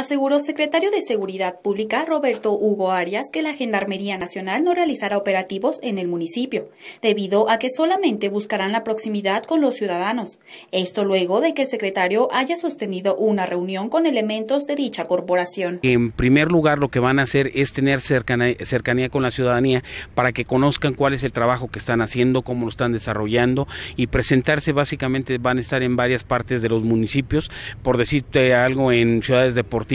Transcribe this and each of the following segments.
aseguró secretario de Seguridad Pública Roberto Hugo Arias que la Gendarmería Nacional no realizará operativos en el municipio, debido a que solamente buscarán la proximidad con los ciudadanos. Esto luego de que el secretario haya sostenido una reunión con elementos de dicha corporación. En primer lugar, lo que van a hacer es tener cercanía, cercanía con la ciudadanía para que conozcan cuál es el trabajo que están haciendo, cómo lo están desarrollando y presentarse básicamente van a estar en varias partes de los municipios, por decirte algo, en ciudades deportivas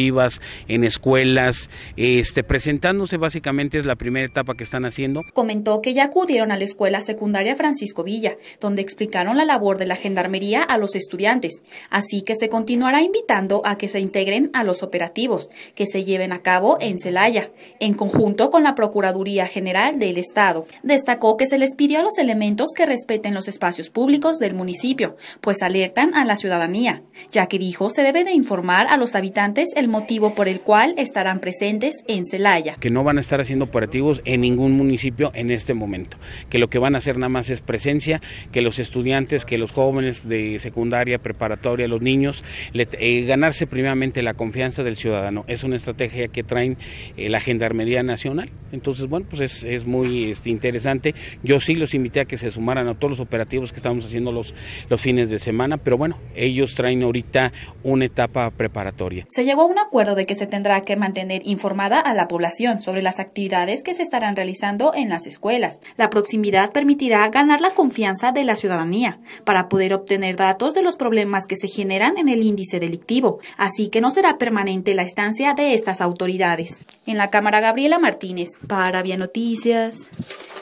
en escuelas, este, presentándose básicamente es la primera etapa que están haciendo. Comentó que ya acudieron a la escuela secundaria Francisco Villa, donde explicaron la labor de la gendarmería a los estudiantes, así que se continuará invitando a que se integren a los operativos que se lleven a cabo en Celaya, en conjunto con la Procuraduría General del Estado. Destacó que se les pidió a los elementos que respeten los espacios públicos del municipio, pues alertan a la ciudadanía, ya que dijo se debe de informar a los habitantes el motivo por el cual estarán presentes en Celaya. Que no van a estar haciendo operativos en ningún municipio en este momento, que lo que van a hacer nada más es presencia, que los estudiantes, que los jóvenes de secundaria, preparatoria, los niños, eh, ganarse primeramente la confianza del ciudadano. Es una estrategia que traen eh, la Gendarmería Nacional. Entonces, bueno, pues es, muy este, interesante. Yo sí los invité a que se sumaran a todos los operativos que estamos haciendo los, los fines de semana, pero bueno, ellos traen ahorita una etapa preparatoria. Se llegó un acuerdo de que se tendrá que mantener informada a la población sobre las actividades que se estarán realizando en las escuelas. La proximidad permitirá ganar la confianza de la ciudadanía para poder obtener datos de los problemas que se generan en el índice delictivo, así que no será permanente la estancia de estas autoridades. En la Cámara Gabriela Martínez, para Vía Noticias,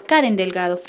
Karen Delgado.